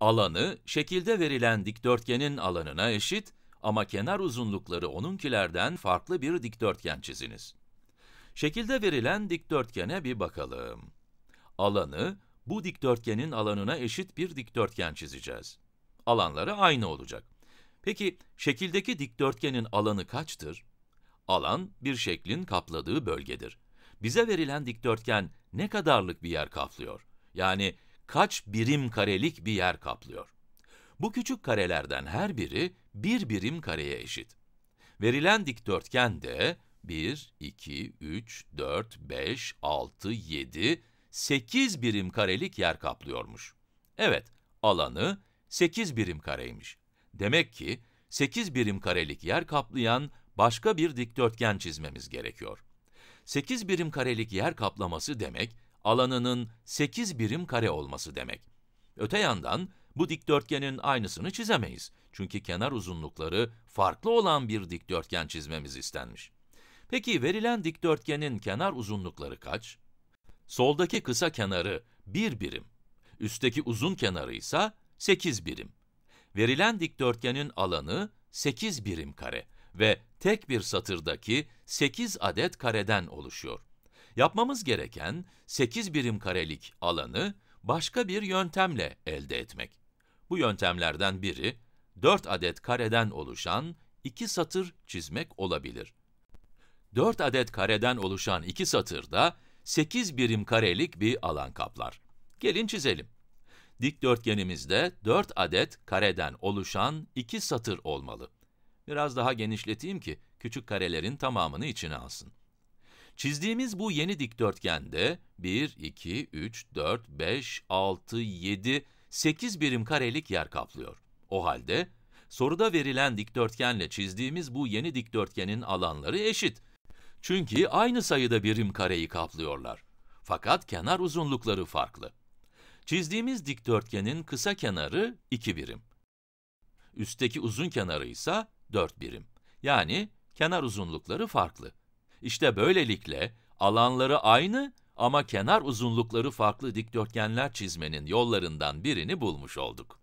Alanı, şekilde verilen dikdörtgenin alanına eşit ama kenar uzunlukları onunkilerden farklı bir dikdörtgen çiziniz. Şekilde verilen dikdörtgene bir bakalım. Alanı, bu dikdörtgenin alanına eşit bir dikdörtgen çizeceğiz. Alanları aynı olacak. Peki, şekildeki dikdörtgenin alanı kaçtır? Alan, bir şeklin kapladığı bölgedir. Bize verilen dikdörtgen ne kadarlık bir yer kaplıyor? Yani, kaç birim karelik bir yer kaplıyor. Bu küçük karelerden her biri bir birim kareye eşit. Verilen dikdörtgen de 1, 2, 3, 4, 5, 6, 7, 8 birim karelik yer kaplıyormuş. Evet, alanı 8 birim kareymiş. Demek ki 8 birim karelik yer kaplayan başka bir dikdörtgen çizmemiz gerekiyor. 8 birim karelik yer kaplaması demek, alanının 8 birim kare olması demek. Öte yandan bu dikdörtgenin aynısını çizemeyiz. Çünkü kenar uzunlukları farklı olan bir dikdörtgen çizmemiz istenmiş. Peki verilen dikdörtgenin kenar uzunlukları kaç? Soldaki kısa kenarı 1 birim, üstteki uzun kenarı ise 8 birim. Verilen dikdörtgenin alanı 8 birim kare ve tek bir satırdaki 8 adet kareden oluşuyor. Yapmamız gereken 8 birim karelik alanı başka bir yöntemle elde etmek. Bu yöntemlerden biri 4 adet kareden oluşan 2 satır çizmek olabilir. 4 adet kareden oluşan 2 satırda 8 birim karelik bir alan kaplar. Gelin çizelim. Dikdörtgenimizde 4 adet kareden oluşan 2 satır olmalı. Biraz daha genişleteyim ki küçük karelerin tamamını içine alsın. Çizdiğimiz bu yeni dikdörtgende 1, 2, 3, 4, 5, 6, 7, 8 birim karelik yer kaplıyor. O halde soruda verilen dikdörtgenle çizdiğimiz bu yeni dikdörtgenin alanları eşit. Çünkü aynı sayıda birim kareyi kaplıyorlar. Fakat kenar uzunlukları farklı. Çizdiğimiz dikdörtgenin kısa kenarı 2 birim. Üstteki uzun kenarı ise 4 birim. Yani kenar uzunlukları farklı. İşte böylelikle alanları aynı ama kenar uzunlukları farklı dikdörtgenler çizmenin yollarından birini bulmuş olduk.